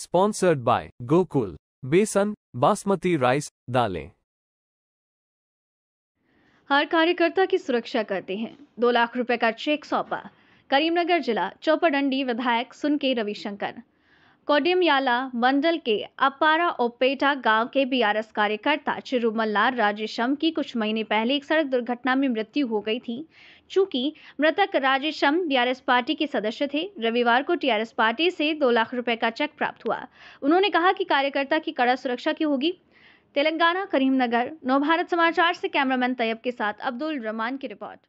sponsored by Gokul बेसन basmati rice दालें हर कार्यकर्ता की सुरक्षा करते हैं दो लाख रुपए का चेक सौंपा करीमनगर जिला चौपडंडी विधायक सुन के रविशंकर कोडिमयाला मंडल के अपारा ओपेटा गांव के बीआरएस कार्यकर्ता चिरुमल्लार राजेशम की कुछ महीने पहले एक सड़क दुर्घटना में मृत्यु हो गई थी चूंकि मृतक राजेशम बीआरएस पार्टी के सदस्य थे रविवार को टीआरएस पार्टी से दो लाख रुपए का चेक प्राप्त हुआ उन्होंने कहा कि कार्यकर्ता की कड़ा सुरक्षा की होगी तेलंगाना करीमनगर नव समाचार से कैमरामैन तैयब के साथ अब्दुल रहमान की रिपोर्ट